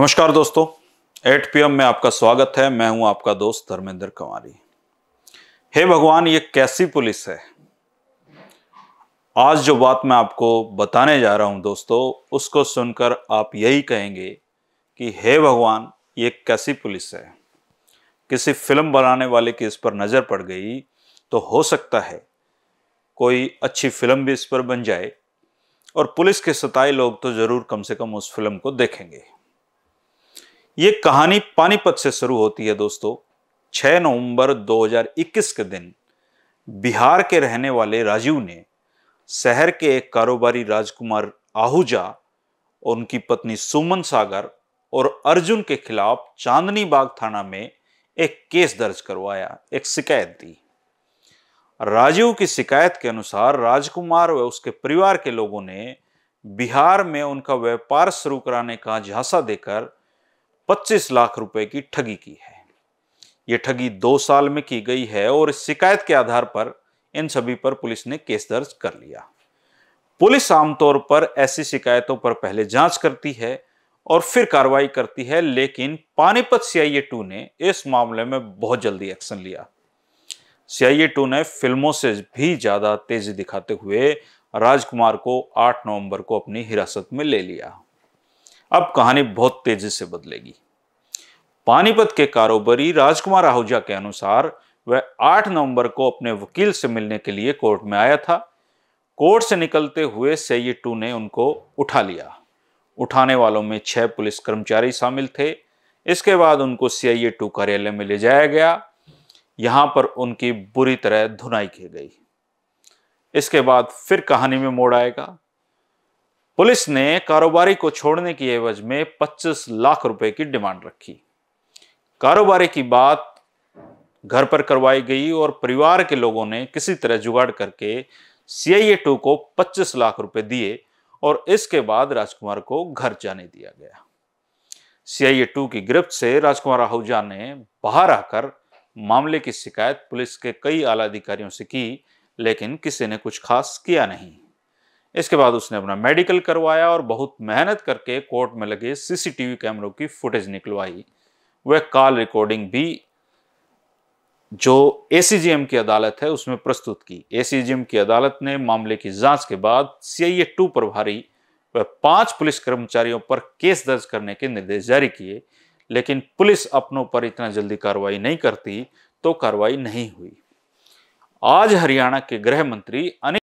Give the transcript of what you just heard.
नमस्कार दोस्तों 8 पीएम में आपका स्वागत है मैं हूं आपका दोस्त धर्मेंद्र कुमारी हे भगवान ये कैसी पुलिस है आज जो बात मैं आपको बताने जा रहा हूं दोस्तों उसको सुनकर आप यही कहेंगे कि हे भगवान ये कैसी पुलिस है किसी फिल्म बनाने वाले की इस पर नज़र पड़ गई तो हो सकता है कोई अच्छी फिल्म भी इस पर बन जाए और पुलिस के सताए लोग तो ज़रूर कम से कम उस फिल्म को देखेंगे ये कहानी पानीपत से शुरू होती है दोस्तों 6 नवंबर 2021 के दिन बिहार के रहने वाले राजीव ने शहर के एक कारोबारी राजकुमार आहूजा और उनकी पत्नी सुमन सागर और अर्जुन के खिलाफ चांदनी बाग थाना में एक केस दर्ज करवाया एक शिकायत दी राजीव की शिकायत के अनुसार राजकुमार व उसके परिवार के लोगों ने बिहार में उनका व्यापार शुरू कराने का झांसा देकर 25 लाख रुपए की ठगी की है ये ठगी दो साल में की गई है और शिकायत के आधार पर इन सभी पर पुलिस ने केस दर्ज कर लिया पुलिस आमतौर पर ऐसी शिकायतों पर पहले जांच करती है और फिर कार्रवाई करती है लेकिन पानीपत सीआईए टू ने इस मामले में बहुत जल्दी एक्शन लिया सीआईए टू ने फिल्मों से भी ज्यादा तेजी दिखाते हुए राजकुमार को 8 नवंबर को अपनी हिरासत में ले लिया अब कहानी बहुत तेजी से बदलेगी पानीपत के कारोबारी राजकुमार आहूजा के अनुसार वह 8 नवंबर को अपने वकील से मिलने के लिए कोर्ट में आया था कोर्ट से निकलते हुए सैयद टू ने उनको उठा लिया उठाने वालों में छह पुलिस कर्मचारी शामिल थे इसके बाद उनको सीआईए टू कार्यालय में ले जाया गया यहां पर उनकी बुरी तरह धुनाई की गई इसके बाद फिर कहानी में मोड़ आएगा पुलिस ने कारोबारी को छोड़ने की एवज में 25 लाख रुपए की डिमांड रखी कारोबारी की बात घर पर करवाई गई और परिवार के लोगों ने किसी तरह जुगाड़ करके सीआईए टू को 25 लाख रुपए दिए और इसके बाद राजकुमार को घर जाने दिया गया सी आई टू की गिरफ्त से राजकुमार आहूजा ने बाहर आकर मामले की शिकायत पुलिस के कई आला अधिकारियों से की लेकिन किसी ने कुछ खास किया नहीं इसके बाद उसने अपना मेडिकल करवाया और बहुत मेहनत करके कोर्ट में लगे सीसीटीवी कैमरों की फुटेज निकलवाई वह कॉल रिकॉर्डिंग भी जो एसीजीएम की अदालत है उसमें प्रस्तुत की एसीजीएम की अदालत ने मामले की जांच के बाद सीआईए टू प्रभारी व पांच पुलिस कर्मचारियों पर केस दर्ज करने के निर्देश जारी किए लेकिन पुलिस अपनों पर इतना जल्दी कार्रवाई नहीं करती तो कार्रवाई नहीं हुई आज हरियाणा के गृह मंत्री अनिल